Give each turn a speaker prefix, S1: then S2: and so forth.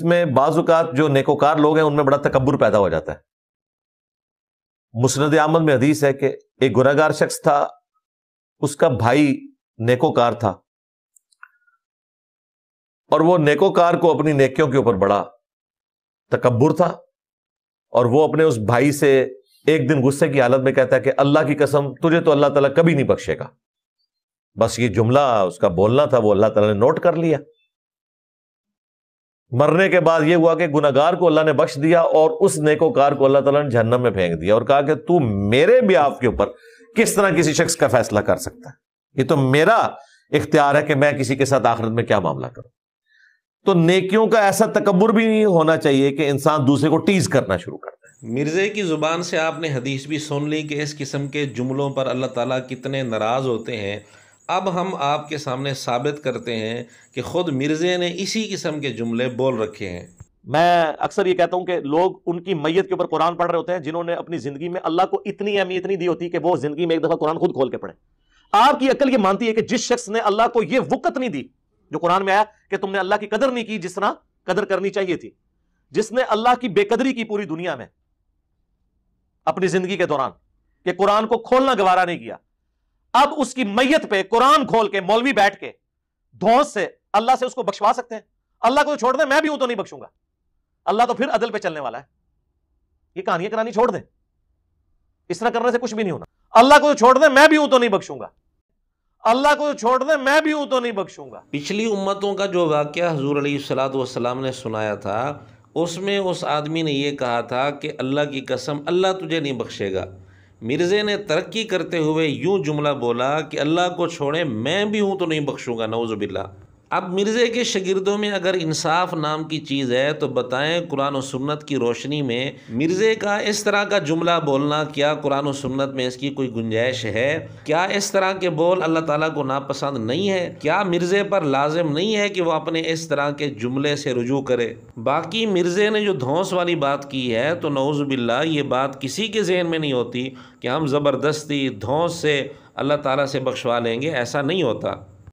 S1: इसमें बाजुकात जो नेकोकार लोग हैं उनमें बड़ा तकबर पैदा हो जाता है मुस्ंद आमद में हदीस है कि एक गुनागार शख्स था उसका भाई नेकोकार था और वो नेकोकार को अपनी नेकियों के ऊपर बड़ा तकबर था और वो अपने उस भाई से एक दिन गुस्से की हालत में कहता है कि अल्लाह की कसम तुझे तो अल्लाह तला कभी नहीं बख्शेगा बस ये जुमला उसका बोलना था वो अल्लाह तला ने नोट कर लिया मरने के बाद यह हुआ कि गुनागार को अल्लाह ने बख्श दिया और उस नेकोकार को अल्लाह तला ने जहन्नम में फेंक दिया और कहा कि तू मेरे ब्याव के ऊपर किस तरह किसी शख्स का फैसला कर सकता है ये तो मेरा इख्तियार है कि मैं किसी के साथ आखिरत में क्या मामला करूं तो नेकियों का ऐसा तकबर भी नहीं होना चाहिए कि इंसान दूसरे को टीज करना शुरू कर दे
S2: मिर्जे की ज़ुबान से आपने हदीस भी सुन ली कि इस किस्म के जुमलों पर अल्लाह ताला कितने नाराज़ होते हैं अब हम आपके सामने साबित करते हैं कि ख़ुद मिर्ज़े ने इसी किस्म के जुमले बोल रखे हैं
S1: मैं अक्सर ये कहता हूं कि लोग उनकी मैयत के ऊपर कुरान पढ़ रहे होते हैं जिन्होंने अपनी ज़िंदगी में अल्लाह को इतनी अहमियत नहीं दी होती कि वो ज़िंदगी में एक दफ़ा कुरान खुद खोल के पढ़े आपकी अकल ये मानती है कि जिस शख्स ने अल्लाह को ये वक़्त नहीं दी जो कुरान में आया कि तुमने अल्लाह की कदर नहीं की जिस तरह कदर करनी चाहिए थी जिसने अल्लाह की बेकदरी की पूरी दुनिया में अपनी ज़िंदगी के दौरान कि कुरान को खोलना गवारा नहीं किया अब उसकी मैयत पे कुरान खोल के मौलवी बैठ के धोस से अल्लाह से उसको बख्शवा सकते हैं अल्लाह को तो छोड़ दे मैं भी हूं तो नहीं बख्शूंगा अल्लाह तो फिर अदल पे चलने वाला है ये कहानियां करानी छोड़ दे इस तरह करने से कुछ भी नहीं होना अल्लाह को तो छोड़ दे मैं भी हूं तो नहीं बख्शूंगा अल्लाह को तो छोड़ दे मैं भी हूं तो नहीं बख्शूंगा
S2: पिछली उम्मतों का जो वाक्य हजूर अली सलाम ने सुनाया था उसमें उस आदमी ने यह कहा था कि अल्लाह की कसम अल्लाह तुझे नहीं बख्शेगा मिर्ज़े ने तरक्की करते हुए यूँ जुमला बोला कि अल्लाह को छोड़ें मैं भी हूँ तो नहीं बख्शूँगा नौज़बिल्ला अब मिर्ज़े के शगिर्दों में अगर इंसाफ नाम की चीज़ है तो बताएं कुरान और सुन्नत की रोशनी में मिर्ज़े का इस तरह का जुमला बोलना क्या कुरान और सुन्नत में इसकी कोई गुंजाइश है क्या इस तरह के बोल अल्लाह ताला को नापसंद नहीं है क्या मिर्ज़े पर लाजिम नहीं है कि वो अपने इस तरह के जुमले से रुजू करे बाकी मिर्ज़े ने जो धौंस वाली बात की है तो नौज़बिल्ला ये बात किसी के जहन में नहीं होती कि हम ज़बरदस्ती धौंस से अल्लाह ताला से बख्शवा लेंगे ऐसा नहीं होता